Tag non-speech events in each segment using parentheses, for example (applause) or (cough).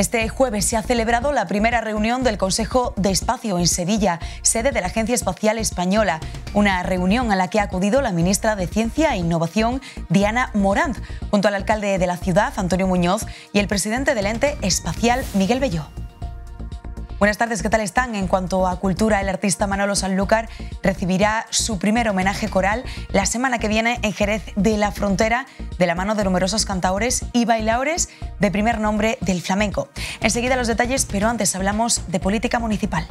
Este jueves se ha celebrado la primera reunión del Consejo de Espacio en Sevilla, sede de la Agencia Espacial Española, una reunión a la que ha acudido la ministra de Ciencia e Innovación, Diana Morant, junto al alcalde de la ciudad, Antonio Muñoz, y el presidente del ente espacial, Miguel Bello. Buenas tardes, ¿qué tal están? En cuanto a cultura, el artista Manolo Sanlúcar recibirá su primer homenaje coral la semana que viene en Jerez de la Frontera, de la mano de numerosos cantaores y bailaores de primer nombre del flamenco. Enseguida los detalles, pero antes hablamos de política municipal.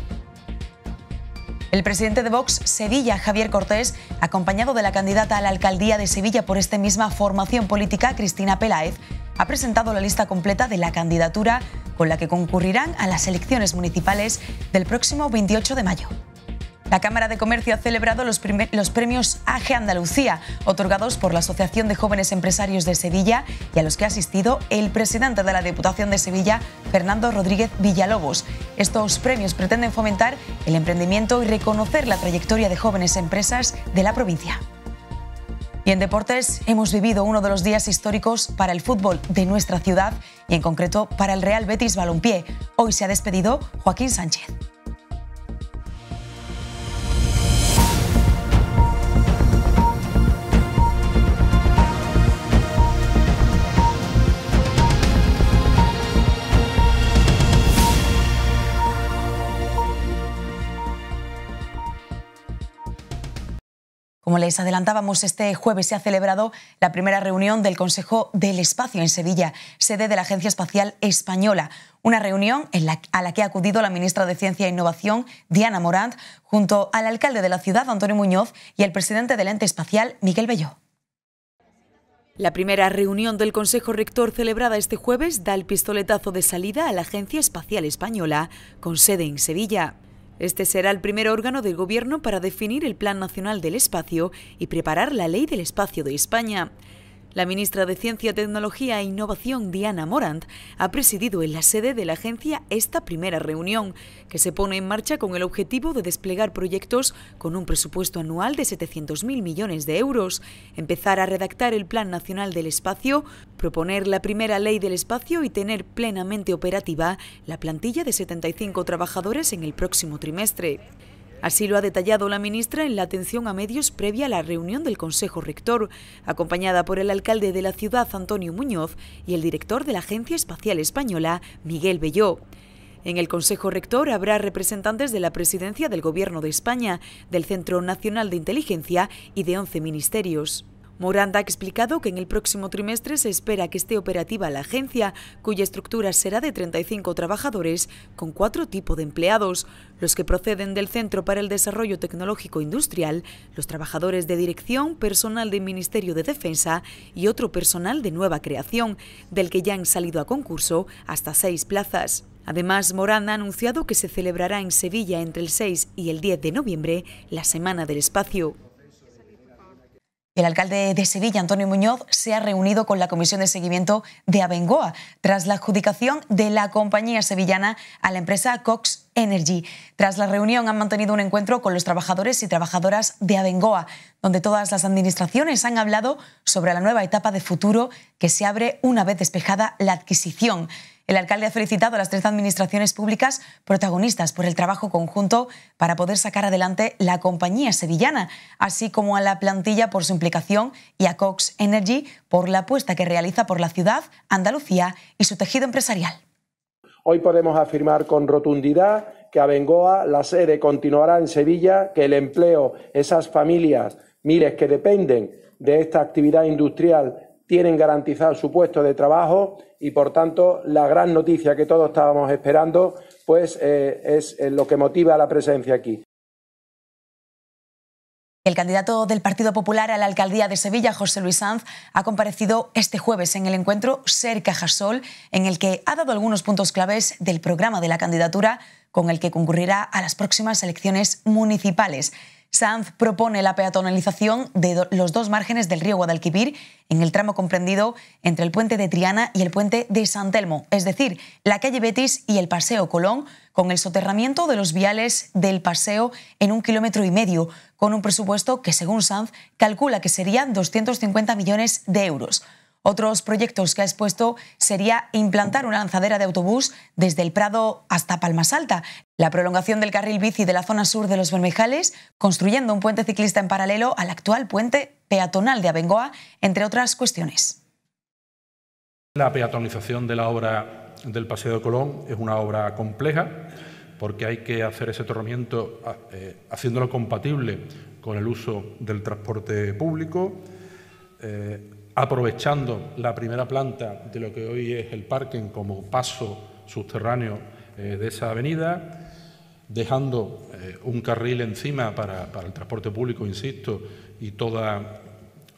El presidente de Vox Sevilla, Javier Cortés, acompañado de la candidata a la alcaldía de Sevilla por esta misma formación política, Cristina Peláez, ha presentado la lista completa de la candidatura con la que concurrirán a las elecciones municipales del próximo 28 de mayo. La Cámara de Comercio ha celebrado los, premios AGE Andalucía, otorgados por la Asociación de Jóvenes Empresarios de Sevilla y a los que ha asistido el presidente de la Diputación de Sevilla, Fernando Rodríguez Villalobos. Estos premios pretenden fomentar el emprendimiento y reconocer la trayectoria de jóvenes empresas de la provincia. Y en deportes hemos vivido uno de los días históricos para el fútbol de nuestra ciudad y en concreto para el Real Betis Balompié. Hoy se ha despedido Joaquín Sánchez. Como les adelantábamos, este jueves se ha celebrado la primera reunión del Consejo del Espacio en Sevilla, sede de la Agencia Espacial Española. Una reunión a la que ha acudido la ministra de Ciencia e Innovación, Diana Morant, junto al alcalde de la ciudad, Antonio Muñoz, y el presidente del ente espacial, Miguel Belló. La primera reunión del Consejo Rector celebrada este jueves da el pistoletazo de salida a la Agencia Espacial Española, con sede en Sevilla. Este será el primer órgano del Gobierno para definir el Plan Nacional del Espacio y preparar la Ley del Espacio de España. La ministra de Ciencia, Tecnología e Innovación, Diana Morant, ha presidido en la sede de la agencia esta primera reunión, que se pone en marcha con el objetivo de desplegar proyectos con un presupuesto anual de 700.000 millones de euros, empezar a redactar el Plan Nacional del Espacio, proponer la primera ley del espacio y tener plenamente operativa la plantilla de 75 trabajadores en el próximo trimestre. Así lo ha detallado la ministra en la atención a medios previa a la reunión del Consejo Rector, acompañada por el alcalde de la ciudad, Antonio Muñoz, y el director de la Agencia Espacial Española, Miguel Belló. En el Consejo Rector habrá representantes de la Presidencia del Gobierno de España, del Centro Nacional de Inteligencia y de 11 ministerios. Moranda ha explicado que en el próximo trimestre se espera que esté operativa la agencia, cuya estructura será de 35 trabajadores con cuatro tipos de empleados, los que proceden del Centro para el Desarrollo Tecnológico e Industrial, los trabajadores de dirección, personal del Ministerio de Defensa y otro personal de nueva creación, del que ya han salido a concurso hasta seis plazas. Además, Morán ha anunciado que se celebrará en Sevilla entre el 6 y el 10 de noviembre la Semana del Espacio. El alcalde de Sevilla, Antonio Muñoz, se ha reunido con la Comisión de Seguimiento de Abengoa tras la adjudicación de la compañía sevillana a la empresa Cox Energy. Tras la reunión han mantenido un encuentro con los trabajadores y trabajadoras de Abengoa, donde todas las administraciones han hablado sobre la nueva etapa de futuro que se abre una vez despejada la adquisición. El alcalde ha felicitado a las tres administraciones públicas protagonistas por el trabajo conjunto para poder sacar adelante la compañía sevillana, así como a la plantilla por su implicación y a Cox Energy por la apuesta que realiza por la ciudad, Andalucía y su tejido empresarial. Hoy podemos afirmar con rotundidad que a Bengoa la sede, continuará en Sevilla, que el empleo, esas familias, miles que dependen de esta actividad industrial tienen garantizado su puesto de trabajo y, por tanto, la gran noticia que todos estábamos esperando, pues, eh, es eh, lo que motiva la presencia aquí. El candidato del Partido Popular a la alcaldía de Sevilla, José Luis Sanz, ha comparecido este jueves en el encuentro Ser Cajasol, en el que ha dado algunos puntos claves del programa de la candidatura con el que concurrirá a las próximas elecciones municipales. Sanz propone la peatonalización de los dos márgenes del río Guadalquivir en el tramo comprendido entre el puente de Triana y el puente de San Telmo, es decir, la calle Betis y el Paseo Colón, con el soterramiento de los viales del paseo en un kilómetro y medio, con un presupuesto que, según Sanz, calcula que serían 250 millones de euros. Otros proyectos que ha expuesto sería implantar una lanzadera de autobús desde el Prado hasta Palmas Alta, la prolongación del carril bici de la zona sur de los Bermejales, construyendo un puente ciclista en paralelo al actual puente peatonal de Abengoa, entre otras cuestiones. La peatonización de la obra del Paseo de Colón es una obra compleja porque hay que hacer ese tornamiento ah, eh, haciéndolo compatible con el uso del transporte público. Eh, aprovechando la primera planta de lo que hoy es el parking como paso subterráneo eh, de esa avenida, dejando eh, un carril encima para, el transporte público, insisto, y toda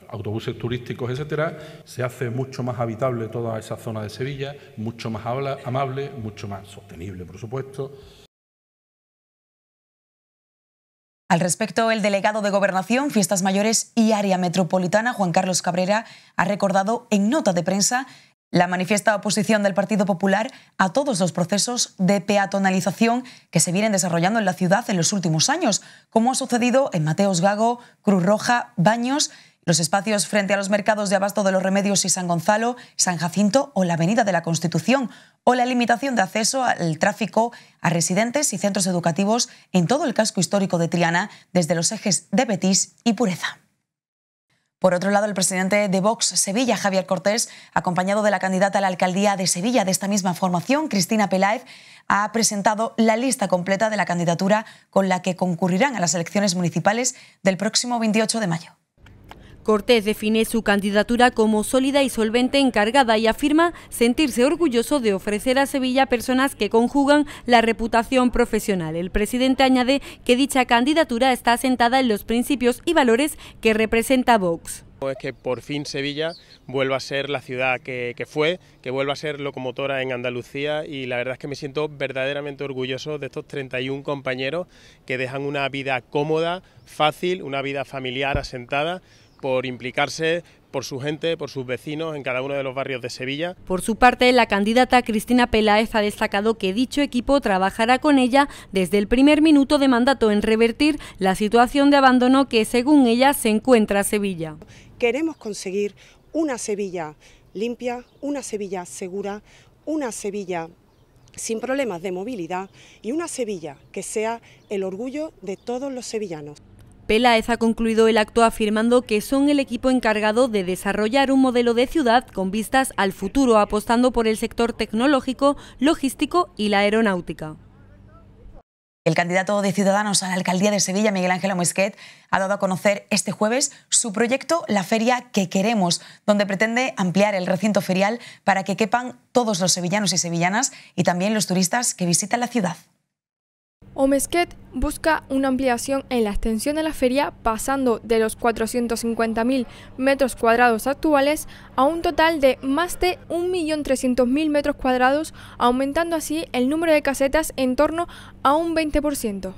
autobuses turísticos, etcétera, se hace mucho más habitable toda esa zona de Sevilla, mucho más amable, mucho más sostenible, por supuesto, Al respecto, el delegado de Gobernación, Fiestas Mayores y Área Metropolitana, Juan Carlos Cabrera, ha recordado en nota de prensa la manifiesta oposición del Partido Popular a todos los procesos de peatonalización que se vienen desarrollando en la ciudad en los últimos años, como ha sucedido en Mateos Gago, Cruz Roja, Baños, los espacios frente a los mercados de abasto de los Remedios y San Gonzalo, San Jacinto o la Avenida de la Constitución, o la limitación de acceso al tráfico a residentes y centros educativos en todo el casco histórico de Triana, desde los ejes de Betis y Pureza. Por otro lado, el presidente de Vox Sevilla, Javier Cortés, acompañado de la candidata a la alcaldía de Sevilla de esta misma formación, Cristina Peláez, ha presentado la lista completa de la candidatura con la que concurrirán a las elecciones municipales del próximo 28 de mayo. Cortés define su candidatura como sólida y solvente encargada y afirma sentirse orgulloso de ofrecer a Sevilla personas que conjugan la reputación profesional. El presidente añade que dicha candidatura está asentada en los principios y valores que representa Vox es que por fin Sevilla vuelva a ser la ciudad que, que, fue, que vuelva a ser locomotora en Andalucía y la verdad es que me siento verdaderamente orgulloso de estos 31 compañeros que dejan una vida cómoda, fácil, una vida familiar asentada por implicarse por su gente, por sus vecinos en cada uno de los barrios de Sevilla. Por su parte, la candidata Cristina Peláez ha destacado que dicho equipo trabajará con ella desde el primer minuto de mandato en revertir la situación de abandono que, según ella, se encuentra Sevilla. Queremos conseguir una Sevilla limpia, una Sevilla segura, una Sevilla sin problemas de movilidad y una Sevilla que sea el orgullo de todos los sevillanos. Pelaez ha concluido el acto afirmando que son el equipo encargado de desarrollar un modelo de ciudad con vistas al futuro, apostando por el sector tecnológico, logístico y la aeronáutica. El candidato de Ciudadanos a la alcaldía de Sevilla, Miguel Ángel Amuesquet, ha dado a conocer este jueves su proyecto La Feria que Queremos, donde pretende ampliar el recinto ferial para que quepan todos los sevillanos y sevillanas y también los turistas que visitan la ciudad. Omesquet busca una ampliación en la extensión de la feria pasando de los 450.000 metros cuadrados actuales a un total de más de 1.300.000 metros cuadrados, aumentando así el número de casetas en torno a un 20%.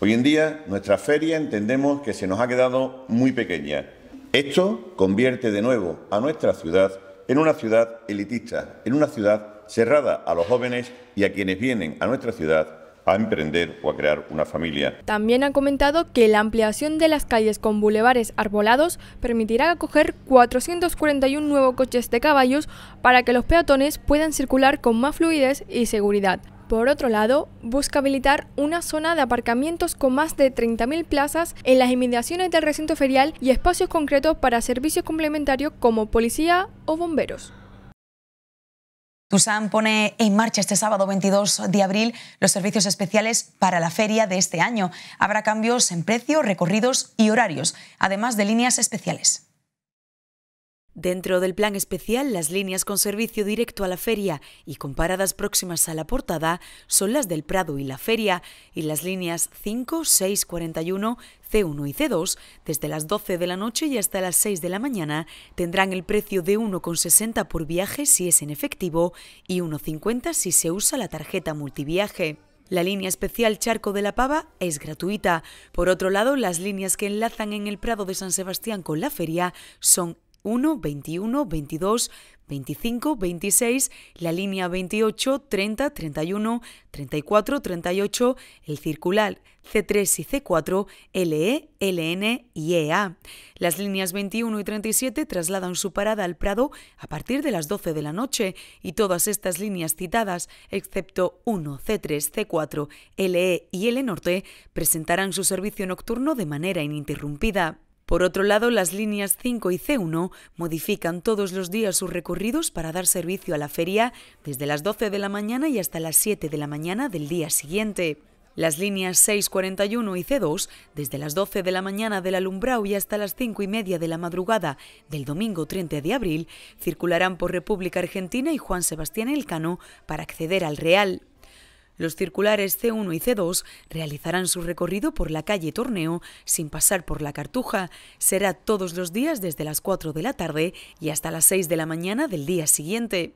Hoy en día nuestra feria entendemos que se nos ha quedado muy pequeña. Esto convierte de nuevo a nuestra ciudad en una ciudad elitista, en una ciudad cerrada a los jóvenes y a quienes vienen a nuestra ciudad a emprender o a crear una familia. También ha comentado que la ampliación de las calles con bulevares arbolados permitirá acoger 441 nuevos coches de caballos para que los peatones puedan circular con más fluidez y seguridad. Por otro lado, busca habilitar una zona de aparcamientos con más de 30.000 plazas en las inmediaciones del recinto ferial y espacios concretos para servicios complementarios como policía o bomberos. Busan pone en marcha este sábado 22 de abril los servicios especiales para la feria de este año. Habrá cambios en precio, recorridos y horarios, además de líneas especiales. Dentro del plan especial, las líneas con servicio directo a la feria y con paradas próximas a la portada son las del Prado y la feria y las líneas 5, 6, 41, C1 y C2, desde las 12 de la noche y hasta las 6 de la mañana, tendrán el precio de 1,60 por viaje si es en efectivo y 1,50 si se usa la tarjeta multiviaje. La línea especial Charco de la Pava es gratuita. Por otro lado, las líneas que enlazan en el Prado de San Sebastián con la feria son 1, 21, 22, 25, 26, la línea 28, 30, 31, 34, 38, el circular C3 y C4, LE, LN y EA. Las líneas 21 y 37 trasladan su parada al Prado a partir de las 12 de la noche y todas estas líneas citadas, excepto 1, C3, C4, LE y L Norte, presentarán su servicio nocturno de manera ininterrumpida. Por otro lado, las líneas 5 y C1 modifican todos los días sus recorridos para dar servicio a la feria desde las 12 de la mañana y hasta las 7 de la mañana del día siguiente. Las líneas 641 y C2, desde las 12 de la mañana del alumbrado y hasta las 5 y media de la madrugada del domingo 30 de abril, circularán por República Argentina y Juan Sebastián Elcano para acceder al Real. Los circulares C1 y C2 realizarán su recorrido por la calle Torneo sin pasar por la Cartuja. Será todos los días desde las 4 de la tarde y hasta las 6 de la mañana del día siguiente.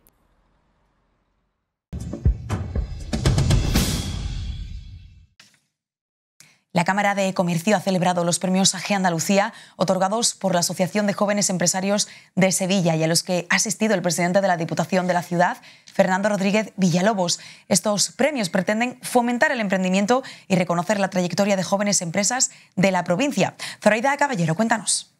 La Cámara de Comercio ha celebrado los premios AG Andalucía, otorgados por la Asociación de Jóvenes Empresarios de Sevilla y a los que ha asistido el presidente de la Diputación de la ciudad, Fernando Rodríguez Villalobos. Estos premios pretenden fomentar el emprendimiento y reconocer la trayectoria de jóvenes empresas de la provincia. Zoraida Caballero, cuéntanos.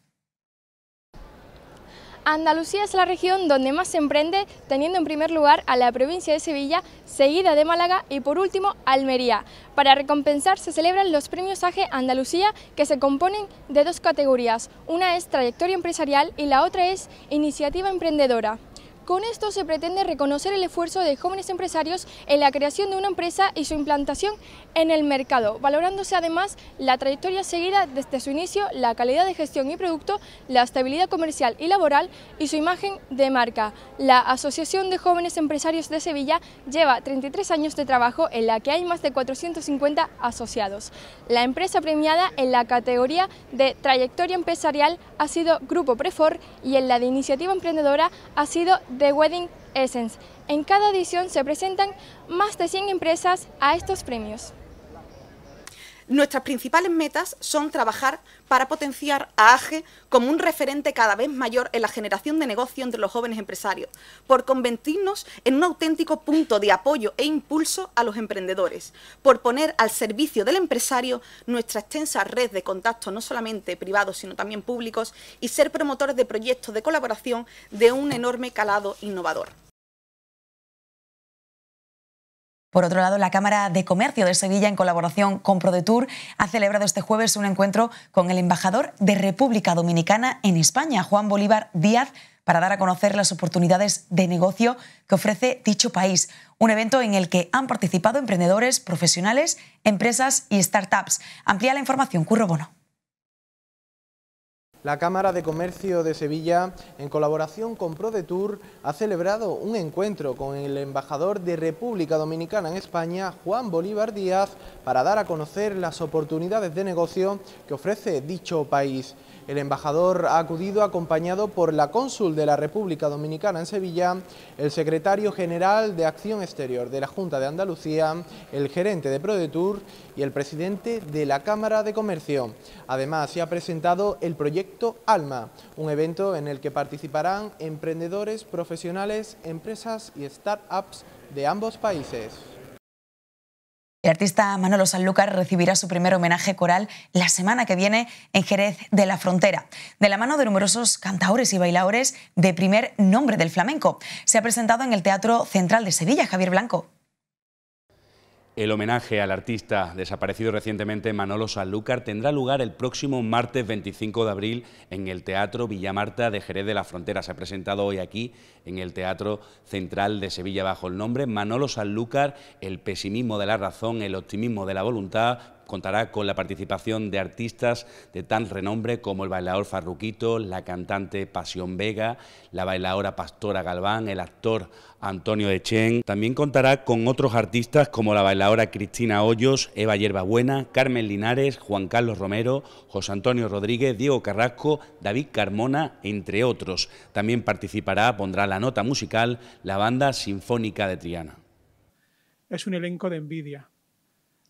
Andalucía es la región donde más se emprende, teniendo en primer lugar a la provincia de Sevilla, seguida de Málaga y por último Almería. Para recompensar se celebran los premios AGE Andalucía que se componen de dos categorías, una es trayectoria empresarial y la otra es iniciativa emprendedora. Con esto se pretende reconocer el esfuerzo de jóvenes empresarios en la creación de una empresa y su implantación en el mercado, valorándose además la trayectoria seguida desde su inicio, la calidad de gestión y producto, la estabilidad comercial y laboral y su imagen de marca. La Asociación de Jóvenes Empresarios de Sevilla lleva 33 años de trabajo en la que hay más de 450 asociados. La empresa premiada en la categoría de trayectoria empresarial ha sido Grupo Prefor y en la de iniciativa emprendedora ha sido The Wedding Essence. En cada edición se presentan más de 100 empresas a estos premios. Nuestras principales metas son trabajar para potenciar a AGE como un referente cada vez mayor en la generación de negocio entre los jóvenes empresarios, por convertirnos en un auténtico punto de apoyo e impulso a los emprendedores, por poner al servicio del empresario nuestra extensa red de contactos no solamente privados sino también públicos y ser promotores de proyectos de colaboración de un enorme calado innovador. Por otro lado, la Cámara de Comercio de Sevilla, en colaboración con ProDetour, ha celebrado este jueves un encuentro con el embajador de República Dominicana en España, Juan Bolívar Díaz, para dar a conocer las oportunidades de negocio que ofrece dicho país. Un evento en el que han participado emprendedores, profesionales, empresas y startups. Amplía la información, Curro Bono. La Cámara de Comercio de Sevilla, en colaboración con ProDetour, ha celebrado un encuentro con el embajador de República Dominicana en España, Juan Bolívar Díaz, para dar a conocer las oportunidades de negocio que ofrece dicho país. El embajador ha acudido acompañado por la cónsul de la República Dominicana en Sevilla, el secretario general de Acción Exterior de la Junta de Andalucía, el gerente de Prodetour y el presidente de la Cámara de Comercio. Además, se ha presentado el proyecto ALMA, un evento en el que participarán emprendedores, profesionales, empresas y startups de ambos países. El artista Manolo Sanlúcar recibirá su primer homenaje coral la semana que viene en Jerez de la Frontera, de la mano de numerosos cantaores y bailadores de primer nombre del flamenco. Se ha presentado en el Teatro Central de Sevilla, Javier Blanco. El homenaje al artista desaparecido recientemente Manolo Sanlúcar tendrá lugar el próximo martes 25 de abril en el Teatro Villamarta de Jerez de la Frontera. Se ha presentado hoy aquí en el Teatro Central de Sevilla bajo el nombre Manolo Sanlúcar, el pesimismo de la razón, el optimismo de la voluntad, contará con la participación de artistas de tan renombre como el bailador Farruquito, la cantante Pasión Vega, la bailadora Pastora Galván, el actor Antonio Echen. También contará con otros artistas como la bailadora Cristina Hoyos, Eva Hierbabuena, Carmen Linares, Juan Carlos Romero, José Antonio Rodríguez, Diego Carrasco, David Carmona, entre otros. También participará, pondrá la nota musical, la banda Sinfónica de Triana. Es un elenco de envidia,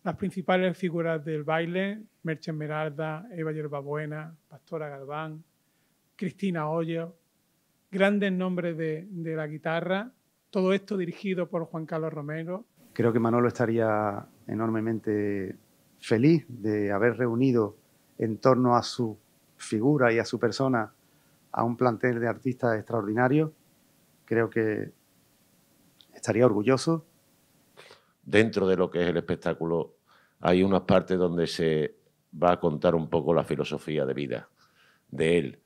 las principales figuras del baile, Merche Esmeralda, Eva Yerbabuena, Pastora Galván, Cristina Hoyo, grandes nombres de, de la guitarra, todo esto dirigido por Juan Carlos Romero. Creo que Manolo estaría enormemente feliz de haber reunido en torno a su figura y a su persona a un plantel de artistas extraordinarios. Creo que estaría orgulloso dentro de lo que es el espectáculo hay unas partes donde se va a contar un poco la filosofía de vida de él.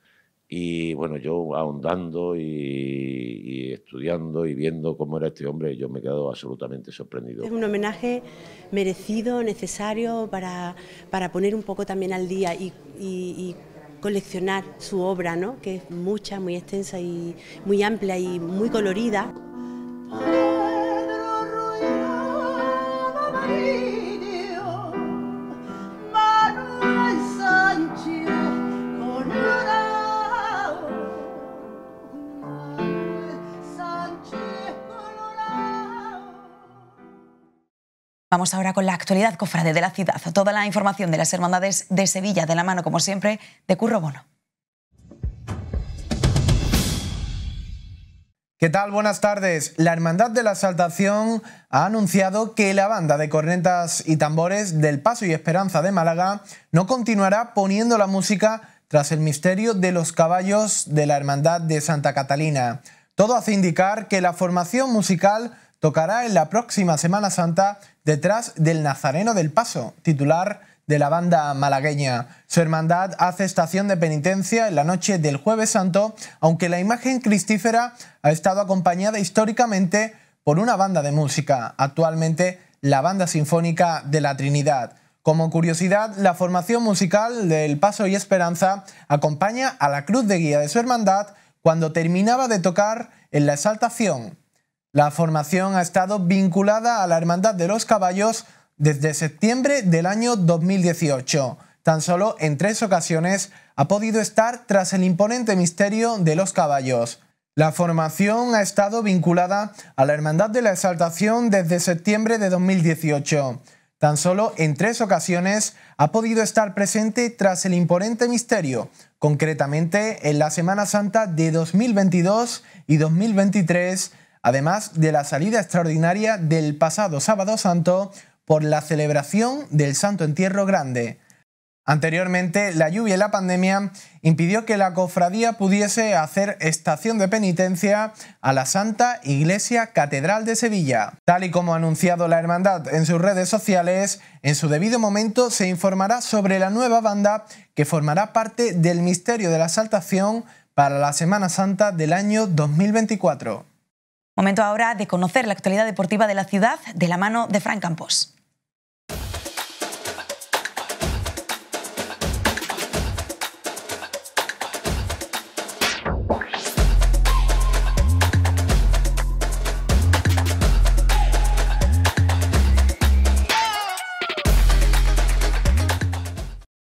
Y bueno, yo ahondando y, estudiando y viendo cómo era este hombre, yo me he quedado absolutamente sorprendido. Es un homenaje merecido, necesario para, para poner un poco también al día y, y coleccionar su obra, ¿no? que es mucha, muy extensa y muy amplia y muy colorida. ahora con la actualidad cofrade de la ciudad. Toda la información de las hermandades de Sevilla de la mano, como siempre, de Curro Bono. ¿Qué tal? Buenas tardes. La Hermandad de la saltación ha anunciado que la banda de cornetas y tambores del Paso y Esperanza de Málaga no continuará poniendo la música tras el misterio de los caballos de la Hermandad de Santa Catalina. Todo hace indicar que la formación musical tocará en la próxima Semana Santa detrás del Nazareno del Paso, titular de la banda malagueña. Su hermandad hace estación de penitencia en la noche del jueves santo, aunque la imagen cristífera ha estado acompañada históricamente por una banda de música, actualmente la Banda Sinfónica de la Trinidad. Como curiosidad, la formación musical del Paso y Esperanza acompaña a la cruz de guía de su hermandad cuando terminaba de tocar en la exaltación la formación ha estado vinculada a la Hermandad de los Caballos desde septiembre del año 2018. Tan solo en tres ocasiones ha podido estar tras el imponente misterio de los caballos. La formación ha estado vinculada a la Hermandad de la Exaltación desde septiembre de 2018. Tan solo en tres ocasiones ha podido estar presente tras el imponente misterio, concretamente en la Semana Santa de 2022 y 2023 además de la salida extraordinaria del pasado sábado santo por la celebración del Santo Entierro Grande. Anteriormente, la lluvia y la pandemia impidió que la cofradía pudiese hacer estación de penitencia a la Santa Iglesia Catedral de Sevilla. Tal y como ha anunciado la hermandad en sus redes sociales, en su debido momento se informará sobre la nueva banda que formará parte del misterio de la saltación para la Semana Santa del año 2024. Momento ahora de conocer la actualidad deportiva de la ciudad de la mano de Frank Campos.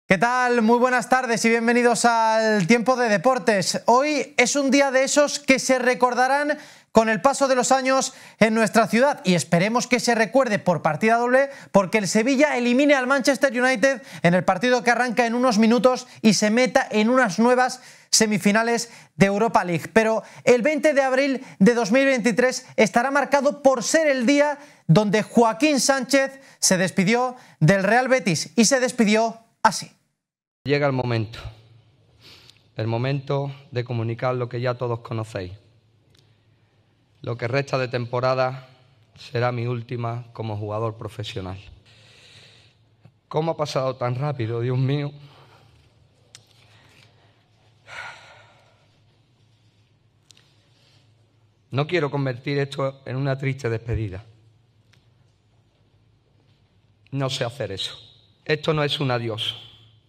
¿Qué tal? Muy buenas tardes y bienvenidos al Tiempo de Deportes. Hoy es un día de esos que se recordarán con el paso de los años en nuestra ciudad y esperemos que se recuerde por partida doble porque el Sevilla elimine al Manchester United en el partido que arranca en unos minutos y se meta en unas nuevas semifinales de Europa League. Pero el 20 de abril de 2023 estará marcado por ser el día donde Joaquín Sánchez se despidió del Real Betis y se despidió así. Llega el momento, el momento de comunicar lo que ya todos conocéis. Lo que resta de temporada será mi última como jugador profesional. ¿Cómo ha pasado tan rápido, Dios mío? No quiero convertir esto en una triste despedida. No sé hacer eso. Esto no es un adiós.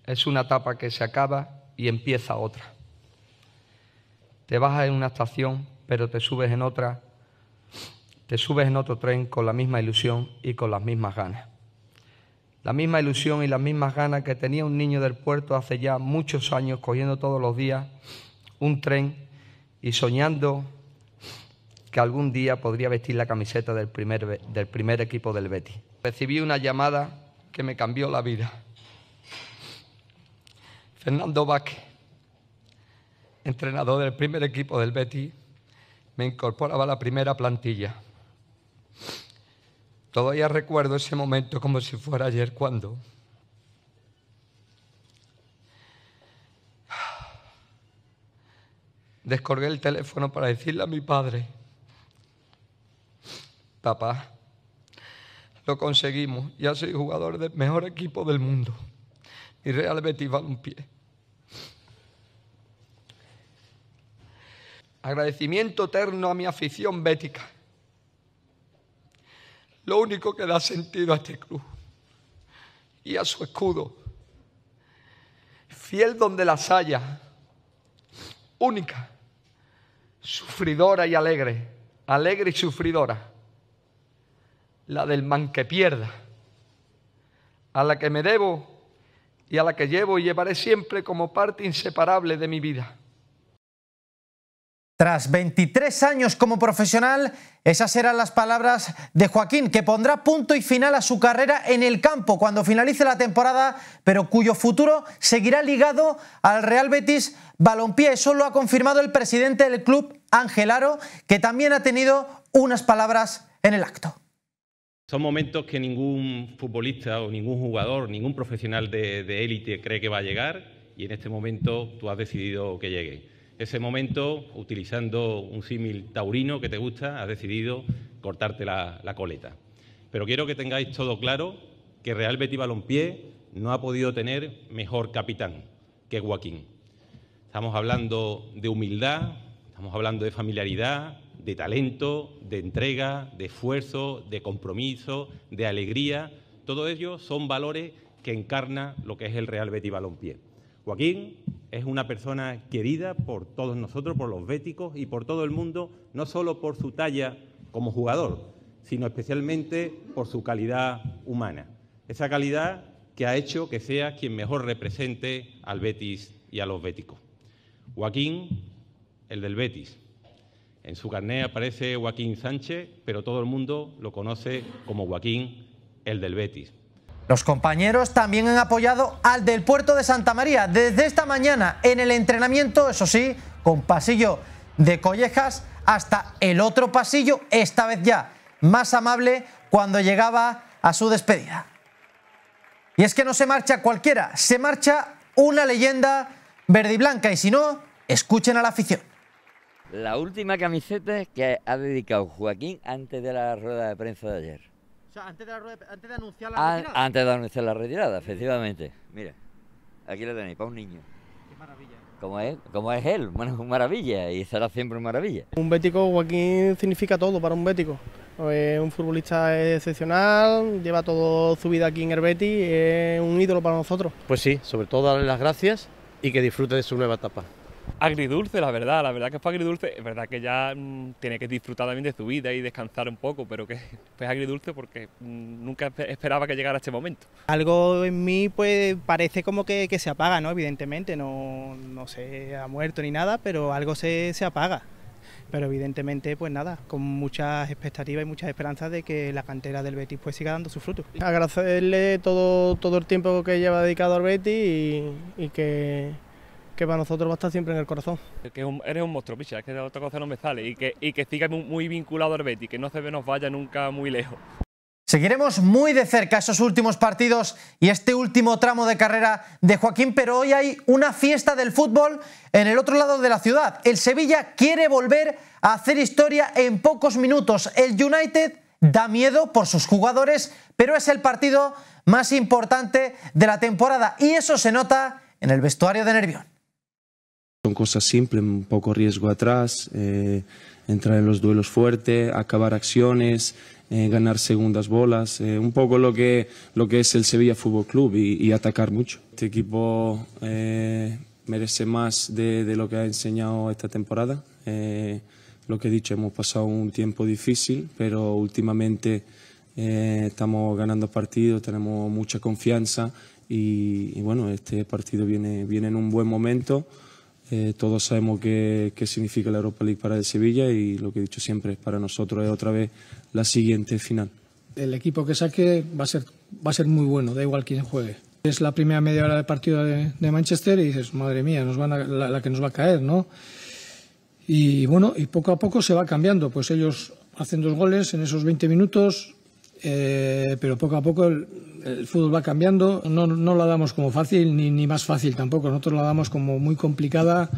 Es una etapa que se acaba y empieza otra. Te vas en una estación pero te subes en otra, te subes en otro tren con la misma ilusión y con las mismas ganas. La misma ilusión y las mismas ganas que tenía un niño del puerto hace ya muchos años cogiendo todos los días un tren y soñando que algún día podría vestir la camiseta del primer, del primer equipo del Betty. Recibí una llamada que me cambió la vida. Fernando Vázquez, entrenador del primer equipo del Betty me incorporaba a la primera plantilla. Todavía recuerdo ese momento como si fuera ayer cuando descolgué el teléfono para decirle a mi padre, papá, lo conseguimos, ya soy jugador del mejor equipo del mundo, y Real un pie. Agradecimiento eterno a mi afición bética. Lo único que da sentido a este club y a su escudo. Fiel donde las haya, única, sufridora y alegre, alegre y sufridora. La del man que pierda, a la que me debo y a la que llevo y llevaré siempre como parte inseparable de mi vida. Tras 23 años como profesional, esas eran las palabras de Joaquín, que pondrá punto y final a su carrera en el campo cuando finalice la temporada, pero cuyo futuro seguirá ligado al Real Betis Balompié. Eso lo ha confirmado el presidente del club, Ángel Aro, que también ha tenido unas palabras en el acto. Son momentos que ningún futbolista o ningún jugador, ningún profesional de élite cree que va a llegar y en este momento tú has decidido que llegue ese momento, utilizando un símil taurino que te gusta, has decidido cortarte la, coleta. Pero quiero que tengáis todo claro que Real Betis Balompié no ha podido tener mejor capitán que Joaquín. Estamos hablando de humildad, estamos hablando de familiaridad, de talento, de entrega, de esfuerzo, de compromiso, de alegría. Todo ello son valores que encarna lo que es el Real Betis Balompié. Joaquín es una persona querida por todos nosotros, por los béticos y por todo el mundo, no solo por su talla como jugador, sino especialmente por su calidad humana. Esa calidad que ha hecho que sea quien mejor represente al Betis y a los béticos. Joaquín, el del Betis. En su carné aparece Joaquín Sánchez, pero todo el mundo lo conoce como Joaquín, el del Betis. Los compañeros también han apoyado al del puerto de Santa María desde esta mañana en el entrenamiento, eso sí, con pasillo de collejas hasta el otro pasillo, esta vez ya más amable cuando llegaba a su despedida. Y es que no se marcha cualquiera, se marcha una leyenda verde y blanca y si no, escuchen a la afición. La última camiseta que ha dedicado Joaquín antes de la rueda de prensa de ayer antes de, anunciar la retirada. efectivamente. Mira, aquí lo tenéis, para un niño. Qué maravilla. Como es, como es él, bueno, es (laughs) maravilla y será siempre una maravilla. Un bético, Joaquín, significa todo para un bético. un futbolista excepcional, lleva toda su vida aquí en el es un ídolo para nosotros. Pues sí, sobre todo darle las gracias y que disfrute de su nueva etapa agridulce, la verdad, la verdad que fue agridulce, es verdad que ya mm, tiene que disfrutar también de su vida y descansar un poco, pero que (laughs) fue agridulce porque mm, nunca esperaba que llegara este momento. Algo en mí pues parece como que, se apaga, ¿no? Evidentemente, no, no, se ha muerto ni nada, pero algo se, apaga. Pero evidentemente, pues nada, con muchas expectativas y muchas esperanzas de que la cantera del Betis pues siga dando su fruto. Agradecerle todo, todo el tiempo que lleva dedicado al Betis y que que para nosotros va a estar siempre en el corazón. eres un monstruo, picha, es que otra cosa no me sale y que, y que siga muy, vinculado al Betis, que no se nos vaya nunca muy lejos. Seguiremos muy de cerca esos últimos partidos y este último tramo de carrera de Joaquín, pero hoy hay una fiesta del fútbol en el otro lado de la ciudad. El Sevilla quiere volver a hacer historia en pocos minutos. El United da miedo por sus jugadores, pero es el partido más importante de la temporada y eso se nota en el vestuario de Nervión. Son cosas simples, un poco riesgo atrás, eh, entrar en los duelos fuertes, acabar acciones, eh, ganar segundas bolas, eh, un poco lo que, lo que es el Sevilla Fútbol Club y, atacar mucho. Este equipo merece más de, lo que ha enseñado esta temporada. lo que he dicho, hemos pasado un tiempo difícil, pero últimamente estamos ganando partidos, tenemos mucha confianza y, bueno, este partido viene, viene en un buen momento. Eh, todos sabemos qué, significa la Europa League para el Sevilla y lo que he dicho siempre, para nosotros es otra vez la siguiente final. El equipo que saque va a ser, va a ser muy bueno, da igual quién juegue. Es la primera media hora de partido de, de Manchester y dices, madre mía, nos van a, la, que nos va a caer, ¿no? Y bueno, y poco a poco se va cambiando, pues ellos hacen dos goles en esos 20 minutos, eh, pero poco a poco el fútbol va cambiando, no, no la damos como fácil ni, ni más fácil tampoco, nosotros la damos como muy complicada,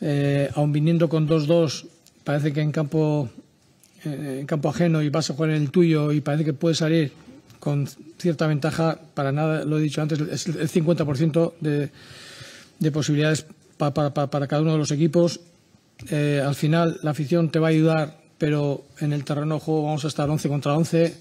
eh, aun viniendo con 2-2, parece que en campo, eh, en campo ajeno y vas a jugar en el tuyo y parece que puedes salir con cierta ventaja, para nada, lo he dicho antes, es el 50% de, de posibilidades para cada uno de los equipos. Eh, al final la afición te va a ayudar, pero en el terreno de juego vamos a estar 11 contra 11.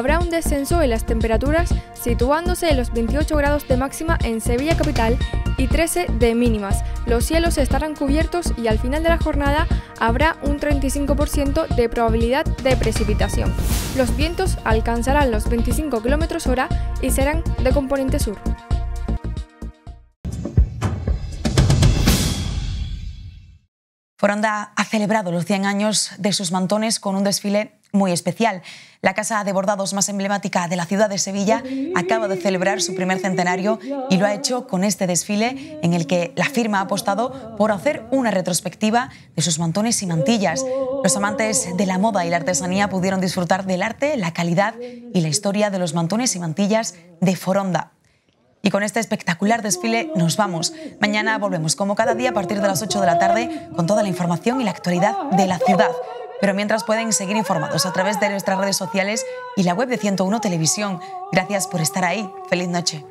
habrá un descenso en las temperaturas situándose en los 28 grados de máxima en Sevilla capital y 13 de mínimas. Los cielos estarán cubiertos y al final de la jornada habrá un 35% de probabilidad de precipitación. Los vientos alcanzarán los 25 km hora y serán de componente sur. Foronda ha celebrado los 100 años de sus mantones con un desfile muy especial. La casa de bordados más emblemática de la ciudad de Sevilla acaba de celebrar su primer centenario y lo ha hecho con este desfile en el que la firma ha apostado por hacer una retrospectiva de sus mantones y mantillas. Los amantes de la moda y la artesanía pudieron disfrutar del arte, la calidad y la historia de los mantones y mantillas de Foronda. Y con este espectacular desfile nos vamos. Mañana volvemos como cada día a partir de las 8 de la tarde con toda la información y la actualidad de la ciudad. Pero mientras pueden seguir informados a través de nuestras redes sociales y la web de 101 Televisión. Gracias por estar ahí. Feliz noche.